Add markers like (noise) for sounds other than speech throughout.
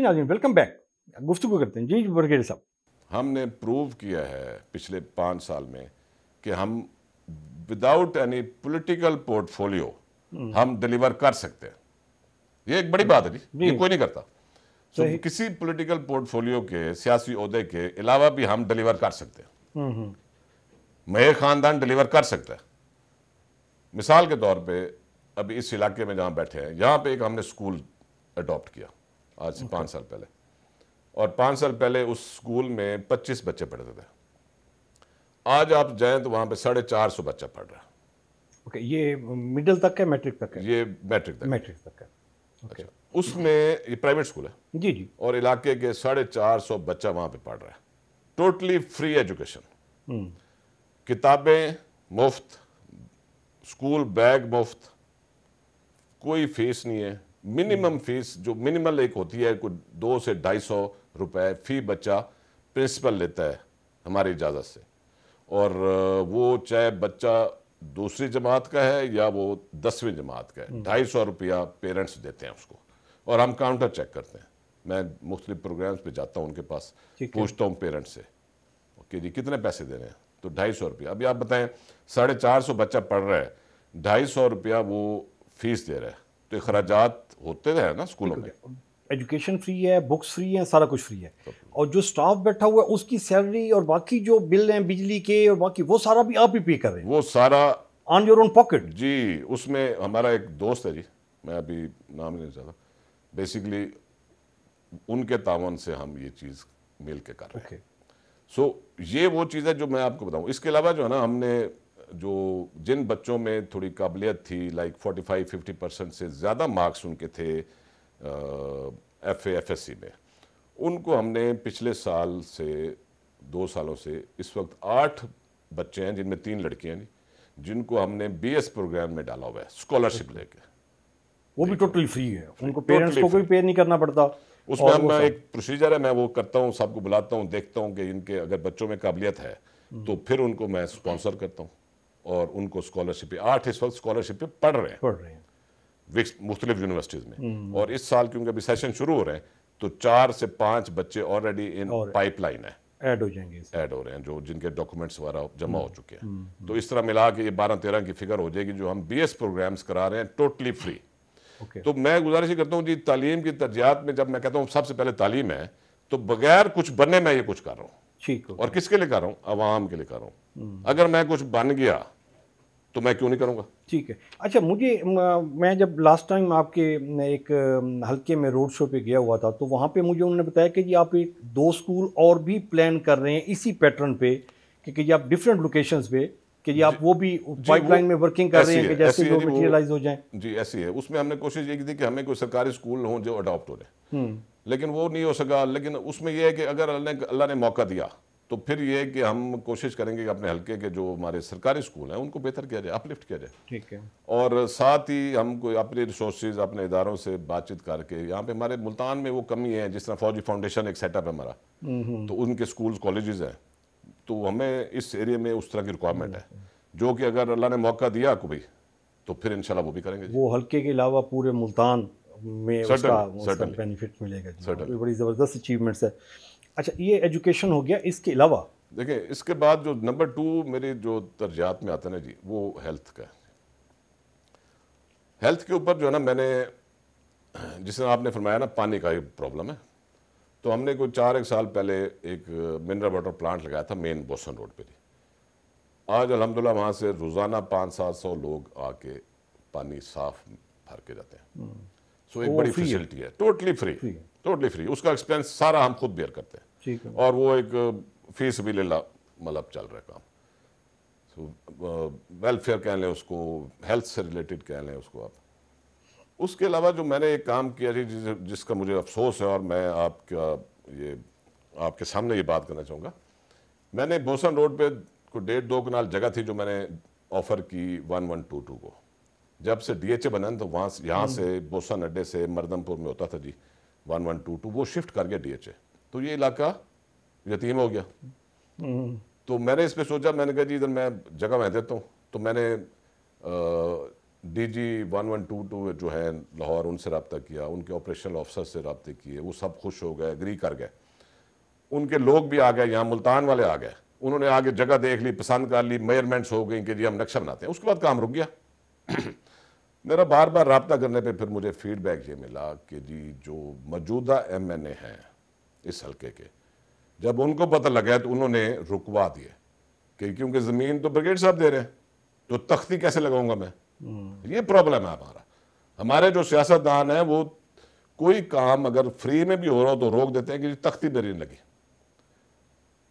जी नाजीन welcome back गुफ्तु करते हैं जी ब्रिगेड साहब हमने प्रूव किया है पिछले पाँच साल में कि हम विदाउट एनी पोलिटिकल पोर्टफोलियो हम डिलीवर कर सकते हैं ये एक बड़ी बात है जी ये कोई नहीं करता तो किसी पॉलिटिकल पोर्टफोलियो के सियासी अहदे के अलावा भी हम डिलीवर कर सकते हैं हम्म, हम्म। मेरे खानदान डिलीवर कर सकता है मिसाल के तौर पे अभी इस इलाके में जहाँ बैठे हैं यहाँ पे एक हमने स्कूल अडॉप्ट किया आज से पाँच साल पहले और पाँच साल पहले उस स्कूल में पच्चीस बच्चे पढ़ते थे आज आप जाएं तो वहाँ पे साढ़े चार सौ बच्चा पढ़ रहा है ओके ये मिडिल तक है मैट्रिक तक है ये मैट्रिक तक मैट्रिक तक है अच्छा उसमें ये प्राइवेट स्कूल है जी जी और इलाके के साढ़े चार सौ बच्चा वहाँ पे पढ़ रहा है टोटली फ्री एजुकेशन किताबें मुफ्त स्कूल बैग मुफ्त कोई फीस नहीं है मिनिमम फीस जो मिनिमल एक होती है कुछ दो से ढाई सौ रुपये फ़ी बच्चा प्रिंसिपल लेता है हमारी इजाज़त से और वो चाहे बच्चा दूसरी जमात का है या वो दसवीं जमात का है हम्म। ढाई सौ रुपया पेरेंट्स देते हैं उसको और हम काउंटर चेक करते हैं मैं मुख्तलि प्रोग्राम्स पे जाता हूँ उनके पास पूछता हूँ पेरेंट्स से ओके जी कितने पैसे दे रहे हैं तो ढाई सौ रुपया अभी आप बताएं साढ़े चार सौ बच्चा पढ़ रहा है ढाई सौ रुपया वो फीस दे रहा है तो अखराज होते हैं ना स्कूलों में एजुकेशन फ्री है बुक्स फ्री है सारा कुछ फ्री है और जो स्टाफ बैठा हुआ है उसकी सैलरी और बाकी जो बिल हैं बिजली के और बाकी वो सारा भी आप ही पे कर रहे हैं वो सारा on your own pocket ji उसमें हमारा एक दोस्त है जी मैं अभी नाम नहीं चाहता बेसिकली उनके तावन से हम ये चीज़ मिल के कर रहे हैं सो okay. so, ये वो चीज़ है जो मैं आपको बताऊँ इसके अलावा जो है ना हमने जो जिन बच्चों में थोड़ी काबिलियत थी लाइक 45 50 परसेंट से ज़्यादा मार्क्स उनके थे एफ एफ एस सी में उनको हमने पिछले साल से दो सालों से इस वक्त आठ बच्चे हैं जिनमें तीन लड़कियां हैं जिनको हमने बी एस प्रोग्राम में डाला हुआ है स्कॉलरशिप अच्छा। लेके वो भी टोटली फ्री है उनको पेरेंट्स को कोई पे नहीं करना पड़ता उसमें हम एक प्रोसीजर है मैं वो करता हूँ सबको बुलाता हूँ देखता हूँ कि इनके अगर बच्चों में काबिलियत है हम्म। तो फिर उनको मैं स्पॉन्सर करता हूँ और उनको स्कॉलरशिप पे आठ इस वक्त स्कॉलरशिप पे पढ़ रहे हैं पढ़ रहे हैं मुख्तलिफ यूनिवर्सिटीज़ में और इस साल क्योंकि अभी सेशन शुरू हो रहे हैं तो चार से पांच बच्चे ऑलरेडी इन पाइपलाइन है ऐड हो जाएंगे ऐड हो रहे हैं जो जिनके डॉक्यूमेंट्स वगैरह जमा हो हम्म। चुके हैं हम्म। तो इस तरह मिला के ये बारह तेरह की फिगर हो जाएगी जो हम बी एस प्रोग्राम्स करा रहे हैं टोटली फ्री okay. तो मैं गुजारिश करता हूँ जी तालीम की तरजियात में जब मैं कहता हूँ सबसे पहले तालीम है तो बगैर कुछ बनने में ये कुछ कर रहा हूँ और किसके लिए कर रहा हूँ आवाम के लिए कर रहा हूँ अगर मैं कुछ बन गया तो मैं क्यों नहीं करूँगा ठीक है अच्छा मुझे मैं जब लास्ट टाइम आपके एक हल्के में रोड शो पे गया हुआ था तो वहाँ पे मुझे उन्होंने बताया कि जी आप एक दो स्कूल और भी प्लान कर रहे हैं इसी पैटर्न पे कि, जी आप डिफरेंट लोकेशंस पे कि जी आप वो भी पाइपलाइन में वर्किंग कर रहे हैं कि जैसे लोग मटेरियलाइज हो जाए जी ऐसी है उसमें हमने कोशिश ये की थी कि हमें कोई सरकारी स्कूल हों जो अडॉप्ट हो जाए हम्म। लेकिन वो नहीं हो सका लेकिन उसमें यह है कि अगर अल्लाह ने मौका दिया तो फिर ये कि हम कोशिश करेंगे कि अपने हल्के के जो हमारे सरकारी स्कूल हैं उनको बेहतर किया जाए अपलिफ्ट किया जाए ठीक है और साथ ही हम कोई अपने रिसोर्सेज अपने इदारों से बातचीत करके यहाँ पे हमारे मुल्तान में वो कमी है जिस तरह फौजी फाउंडेशन एक सेटअप है हमारा हम्म, हम्म। तो उनके स्कूल कॉलेजेस हैं तो हमें इस एरिया में उस तरह की रिक्वायरमेंट है हम्म, जो कि अगर अल्लाह ने मौका दिया आपको भी तो फिर इनशाला वो भी करेंगे वो हल्के के अलावा पूरे मुल्तान में उसका बेनिफिट मिलेगा बड़ी ज़बरदस्त अचीवमेंट्स है अच्छा ये एजुकेशन हो गया इसके अलावा देखिए इसके बाद जो नंबर टू मेरी जो तरजात में आता है ना जी वो हेल्थ का हेल्थ के ऊपर जो है ना मैंने जिसने आपने फरमाया ना पानी का ही प्रॉब्लम है तो हमने कोई चार एक साल पहले एक मिनरल वाटर प्लांट लगाया था मेन बोसन रोड पे जी आज अलहमदिल्ला वहाँ से रोज़ाना पाँच सात सौ लोग आके पानी साफ भर के जाते हैं सो हम्म। so, एक बड़ी फैसिलिटी है टोटली फ्री टोटली फ्री उसका एक्सपेंस सारा हम खुद बेयर करते हैं और वो एक फीस भी ले मतलब चल रहा काम सो वेलफेयर कह लें उसको हेल्थ से रिलेटेड कह लें उसको आप उसके अलावा जो मैंने एक काम किया जी जिस, जिसका मुझे अफसोस है और मैं आपका ये आपके सामने ये बात करना चाहूँगा मैंने बोसन रोड पे को डेढ़ दो कनाल जगह थी जो मैंने ऑफ़र की वन वन टू टू को जब से डी एच ए बना तो वहाँ यहाँ हम्म। से बोसन अड्डे से मरदमपुर में होता था G one one two two वो शिफ्ट कर गया डी एच ए तो ये इलाका यतीम हो गया हम्म। तो मैंने इस पर सोचा मैंने कहा जी इधर मैं जगह मैं देता हूँ तो मैंने D G one one two two जो है लाहौर उनसे रबता किया उनके ऑपरेशनल ऑफिसर से रबते किए वो सब खुश हो गए एग्री कर गए उनके लोग भी आ गए यहाँ मुल्तान वाले आ गए उन्होंने आगे जगह देख ली पसंद कर ली मेयरमेंट्स हो गई कि जी हम नक्शा बनाते हैं उसके बाद काम रुक गया (clears throat) मेरा बार बार रबता करने पर फिर मुझे फीडबैक ये मिला कि जी जो मौजूदा एम एन ए हैं इस हलके के जब उनको पता लगा तो उन्होंने रुकवा दिया कि क्योंकि ज़मीन तो ब्रिगेड साहब दे रहे हैं तो तख्ती कैसे लगाऊंगा मैं हम्म। ये प्रॉब्लम है हमारा हमारे जो सियासतदान है वो कोई काम अगर फ्री में भी हो रहा हो तो रोक देते हैं कि तख्ती मेरी लगी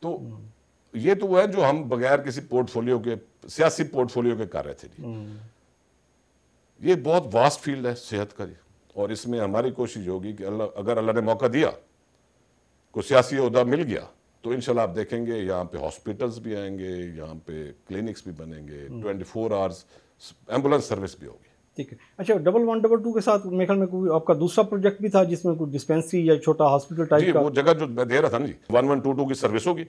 तो हम्म। ये तो वो है जो हम बगैर किसी पोर्टफोलियो के सियासी पोर्टफोलियो के कर रहे थे जी हम्म। ये बहुत वास्ट फील्ड है सेहत का जी और इसमें हमारी कोशिश होगी कि अगर अल्लाह ने मौका दिया को सियासी अहदा मिल गया तो इन आप देखेंगे यहाँ पे हॉस्पिटल्स भी आएंगे यहाँ पे क्लिनिक्स भी बनेंगे twenty four hours ambulance service भी होगी ठीक है अच्छा डबल वन डबल टू के साथ मेरे ख्याल में कोई आपका दूसरा प्रोजेक्ट भी था जिसमें कोई डिस्पेंसरी या छोटा हॉस्पिटल टाइप का वो जगह जो मैं दे रहा था ना G one one two two की सर्विस होगी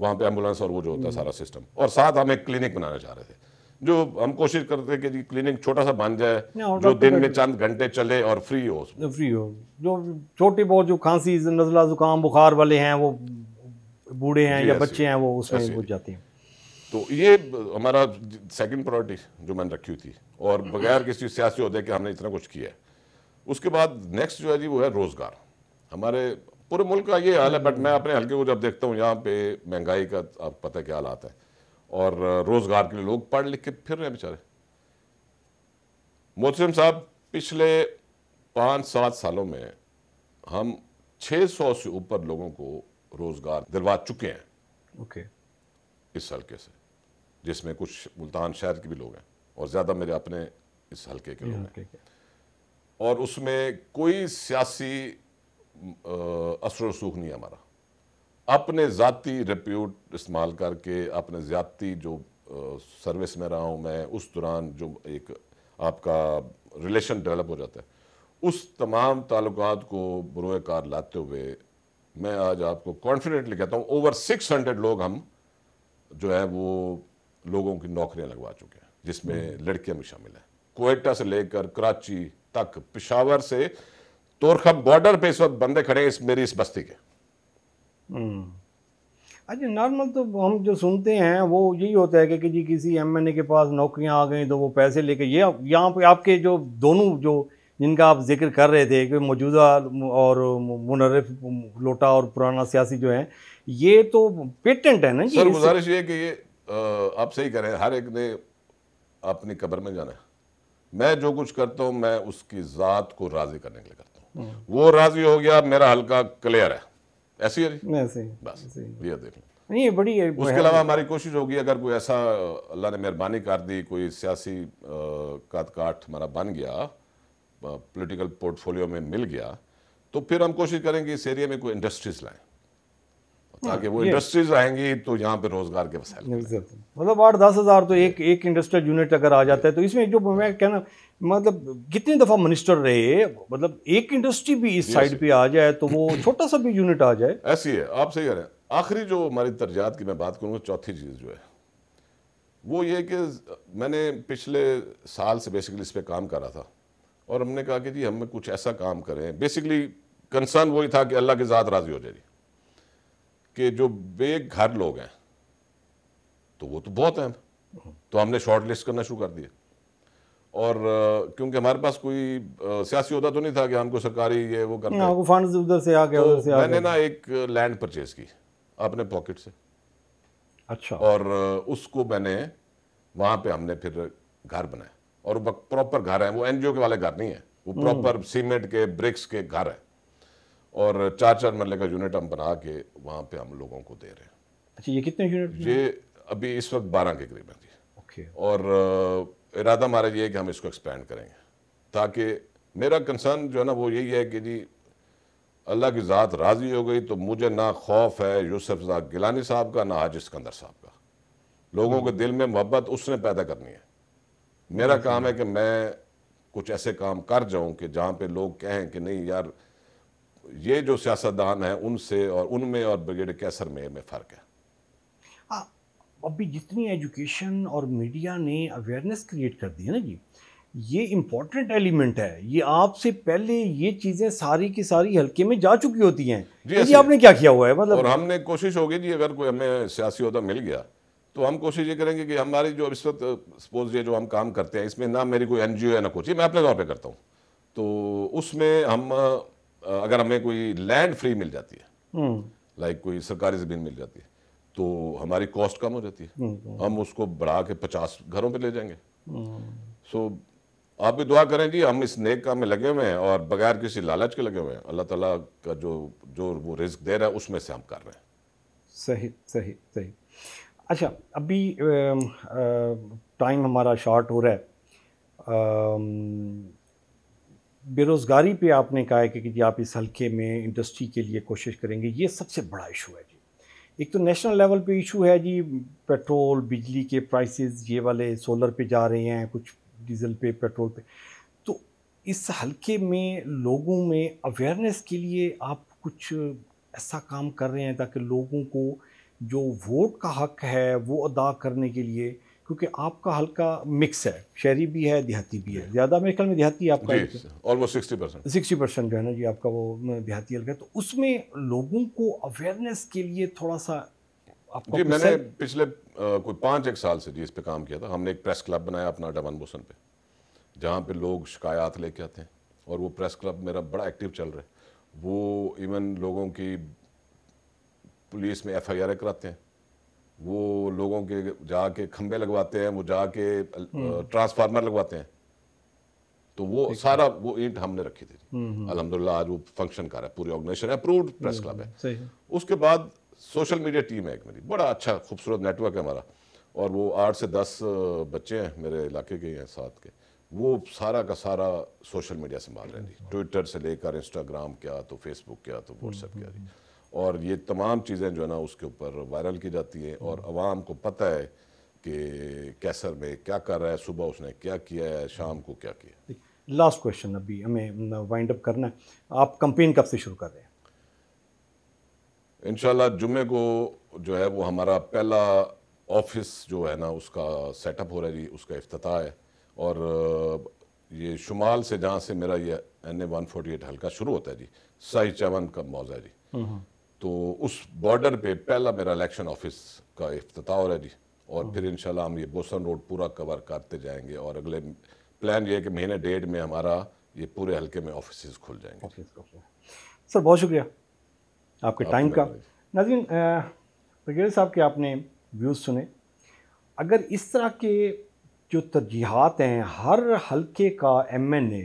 वहाँ पे एम्बुलेंस और वो जो होता है हम्म। सारा सिस्टम और साथ हम एक क्लिनिक बनाना चाह रहे थे जो हम कोशिश करते हैं कि क्लिनिक छोटा सा बन जाए जो दिन में चंद घंटे चले और फ्री हो फ्री तो हो जो छोटी बहुत जो खांसी नजला जुकाम बुखार वाले हैं वो बूढ़े हैं या बच्चे हैं वो उसमें घुस जाते हैं तो ये हमारा सेकंड प्रायोरिटी जो मैंने रखी हुई थी और बगैर किसी सियासी अहदे के हमने इतना कुछ किया है उसके बाद नेक्स्ट जो है जी वो है रोज़गार हमारे पूरे मुल्क का ये हाल है बट मैं अपने हल्के को जब देखता हूँ यहाँ पे महंगाई का आप पता क्या हालात है और रोज़गार के लिए लोग पढ़ लिख के फिर रहे हैं बेचारे मोहसिम साहब पिछले पाँच सात सालों में हम 600 से ऊपर लोगों को रोज़गार दिलवा चुके हैं ओके okay. इस हल्के से जिसमें कुछ मुल्तान शहर के भी लोग हैं और ज़्यादा मेरे अपने इस हल्के के लोग हैं और उसमें कोई सियासी असर रसूख नहीं है हमारा अपने ज़ाती रिप्यूट इस्तेमाल करके अपने ज्याती जो सर्विस में रहा हूँ मैं उस दौरान जो एक आपका रिलेशन डेवलप हो जाता है उस तमाम ताल्लुकात को बुरोए कार लाते हुए मैं आज आपको कॉन्फिडेंटली कहता हूँ ओवर सिक्स हंड्रेड लोग हम जो है वो लोगों की नौकरियाँ लगवा चुके हैं जिसमें हम्म। लड़कियाँ भी शामिल हैं कोयटा से लेकर कराची तक पिशावर से तोरखब बॉर्डर पे इस वक्त बंदे खड़े इस मेरी इस बस्ती के हम्म। अच्छा नॉर्मल तो हम जो सुनते हैं वो यही होता है कि, कि जी किसी ए के पास नौकरियां आ गई तो वो पैसे लेके ये यहाँ पे आपके जो दोनों जो जिनका आप जिक्र कर रहे थे कि मौजूदा और मुनरफ लोटा और पुराना सियासी जो है ये तो पेटेंट है ना सर गुजारिश ये कि ये आप सही कह रहे हैं हर एक ने अपनी कब्र में जाना है मैं जो कुछ करता हूँ मैं उसकी ज़ात को राज़ी करने के लिए करता हूँ हम्म। वो राज़ी हो गया मेरा हल्का क्लियर है ऐसी है जी बस ये देख लें नहीं बड़ी है उसके अलावा हमारी कोशिश होगी अगर कोई ऐसा अल्लाह ने मेहरबानी कर दी कोई सियासी काट काट हमारा बन गया पॉलिटिकल पोर्टफोलियो में मिल गया तो फिर हम कोशिश करेंगे इस एरिया में कोई इंडस्ट्रीज लाएं हाँ, ताकि वो इंडस्ट्रीज आएंगी तो यहाँ पे रोजगार के मसाइल मतलब आठ दस हज़ार तो एक एक इंडस्ट्रियल यूनिट अगर आ जाता है तो इसमें जो मैं कहना मतलब कितनी दफ़ा मिनिस्टर रहे मतलब एक इंडस्ट्री भी इस साइड पे आ जाए तो वो (coughs) छोटा सा भी यूनिट आ जाए ऐसी है आप सही कह रहे हैं आखिरी जो हमारी तर्जात की मैं बात करूँगा चौथी चीज़ जो है वो ये कि मैंने पिछले साल से बेसिकली इस पर काम करा था और हमने कहा कि जी हमें कुछ ऐसा काम करें बेसिकली कंसर्न वही था कि अल्लाह के ज़ात राज़ी हो जाएगी कि जो बेघर लोग हैं तो वो तो बहुत हैं तो हमने शॉर्ट लिस्ट करना शुरू कर दिया और क्योंकि हमारे पास कोई सियासी होता तो नहीं था कि हमको सरकारी ये वो करना फंड्स उधर से आ गया तो से मैंने ना एक लैंड परचेज की अपने पॉकेट से अच्छा और उसको मैंने वहाँ पे हमने फिर घर बनाया और प्रॉपर घर है वो एनजीओ के वाले घर नहीं है वो प्रॉपर हम्म। सीमेंट के ब्रिक्स के घर है और चार चार मरले का यूनिट हम बना के वहाँ पे हम लोगों को दे रहे हैं अच्छा ये कितने यूनिट ये अभी इस वक्त बारह के करीब है जी ओके और इरादा हमारा ये है कि हम इसको एक्सपेंड करेंगे ताकि मेरा कंसर्न जो है ना वो यही है कि जी अल्लाह की ज़ात राज़ी हो गई तो मुझे ना खौफ है यूसुफ गिलानी साहब का ना हाज सिकंदर साहब का लोगों के दिल में मोहब्बत उसने पैदा करनी है मेरा काम है कि मैं कुछ ऐसे काम कर जाऊं कि जहाँ पे लोग कहें कि नहीं यार ये जो सियासतदान हैं उनसे और उनमें और ब्रिगेड कैसर में में फ़र्क है अभी जितनी एजुकेशन और मीडिया ने अवेयरनेस क्रिएट कर दी है ना जी ये इम्पॉर्टेंट एलिमेंट है ये आपसे पहले ये चीज़ें सारी की सारी हल्के में जा चुकी होती हैं जी, तो जी आपने क्या किया हुआ है मतलब और हमने कोशिश होगी जी अगर कोई हमें सियासी अहदा मिल गया तो हम कोशिश ये करेंगे कि हमारी जो इस वक्त सपोज ये जो हम काम करते हैं इसमें ना मेरी कोई एन है ना कुछ मैं अपने तौर पर करता हूँ तो उसमें हम अगर हमें कोई लैंड फ्री मिल जाती है लाइक हम्म। कोई सरकारी ज़मीन मिल जाती है तो हमारी कॉस्ट कम हो जाती है हम्म, हम्म। हम उसको बढ़ा के पचास घरों पे ले जाएंगे सो हम्म। so, आप भी दुआ करें जी हम इस नेक काम में लगे हुए हैं और बगैर किसी लालच के लगे हुए हैं अल्लाह ताला का जो जो वो रिस्क दे रहा है उसमें से हम कर रहे हैं सही सही सही अच्छा अभी टाइम हमारा शॉर्ट हो रहा है बेरोज़गारी पे आपने कहा है कि, जी आप इस हल्के में इंडस्ट्री के लिए कोशिश करेंगे ये सबसे बड़ा इशू है जी एक तो नेशनल लेवल पे इशू है जी पेट्रोल बिजली के प्राइसेस ये वाले सोलर पे जा रहे हैं कुछ डीजल पे पेट्रोल पे तो इस हलके में लोगों में अवेयरनेस के लिए आप कुछ ऐसा काम कर रहे हैं ताकि लोगों को जो वोट का हक है वो अदा करने के लिए क्योंकि आपका हल्का मिक्स है शहरी भी है देहाती भी है ज़्यादा मेरे ख्याल में देहाती आपका almost sixty percent sixty percent जो है ना जी आपका वो देहाती हल्का तो उसमें लोगों को अवेयरनेस के लिए थोड़ा सा आपको जी मैंने पिछले कोई पाँच एक साल से जी इस पर काम किया था हमने एक प्रेस क्लब बनाया अपना डबन बोसन पे जहाँ पे लोग शिकायत लेके आते हैं और वो प्रेस क्लब मेरा बड़ा एक्टिव चल रहा है वो इवन लोगों की पुलिस में एफ आई कराते हैं वो लोगों के जाके खंबे लगवाते हैं वो जाके हम्म। ट्रांसफार्मर लगवाते हैं तो वो सारा वो ईंट हमने रखी थी हम्म, हम्म। अलहमदुल्ला आज वो फंक्शन कर रहा है पूरी ऑर्गेनाइजेशन अप्रूव्ड प्रेस क्लब है उसके बाद सोशल मीडिया टीम है एक मेरी बड़ा अच्छा खूबसूरत नेटवर्क है हमारा और वो आठ से दस बच्चे हैं मेरे इलाके के हैं साथ के वो सारा का सारा सोशल मीडिया संभाल रहे हैं ट्विटर से लेकर इंस्टाग्राम क्या तो फेसबुक क्या तो व्हाट्सएप क्या जी और ये तमाम चीज़ें जो है ना उसके ऊपर वायरल की जाती हैं और हम्म। आवाम को पता है कि कैसर में क्या कर रहा है सुबह उसने क्या किया है शाम को क्या किया लास्ट क्वेश्चन अभी हमें वाइंड अप करना है आप कंपेन कब से शुरू कर रहे हैं इन जुमे को जो है वो हमारा पहला ऑफिस जो है ना उसका सेटअप हो रहा है जी उसका अफ्ताह है और ये शुमाल से जहाँ से मेरा ये N A one forty eight हल्का शुरू होता है जी साई चवन का मौजा है जी हम्म, हम्म। तो उस बॉर्डर पे पहला मेरा इलेक्शन ऑफिस का अफ्ताह हो रहा है जी और फिर इंशाल्लाह हम ये बोसन रोड पूरा कवर करते जाएंगे और अगले प्लान ये है कि महीने डेढ़ में हमारा ये पूरे हल्के में ऑफिस खुल जाएंगे सर बहुत शुक्रिया आपके टाइम का नाजीन ब्रिगेडियर साहब के आपने व्यूज़ सुने अगर इस तरह के जो तरजीहत हैं हर हल्के का M N A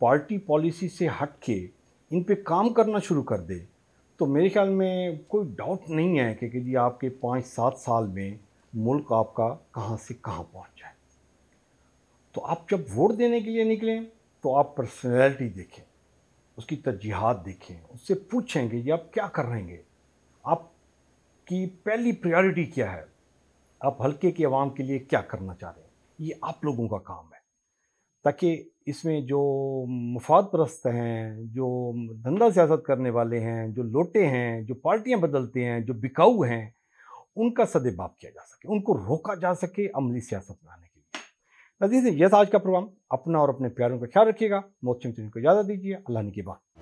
party policy से हट के इन पर काम करना शुरू कर दे तो मेरे ख्याल में कोई डाउट नहीं है कि, जी आपके पाँच सात साल में मुल्क आपका कहाँ से कहाँ पहुँच जाए तो आप जब वोट देने के लिए निकलें तो आप पर्सनैलिटी देखें उसकी तरजीहत देखें उससे पूछेंगे कि आप क्या कर रहेंगे आपकी पहली प्रायोरिटी क्या है आप हल्के के अवाम के लिए क्या करना चाह रहे हैं ये आप लोगों का काम है ताकि इसमें जो मफाद परस्त हैं जो धंधा सियासत करने वाले हैं जो लोटे हैं जो पार्टियां बदलते हैं जो बिकाऊ हैं उनका सदेबाप किया जा सके उनको रोका जा सके अमली सियासत बनाने के लिए नजीर यह था आज का प्रोग्राम अपना और अपने प्यारों का ख्याल रखिएगा मोहसिन को इजाज़त दीजिए अल्लाह ने की बात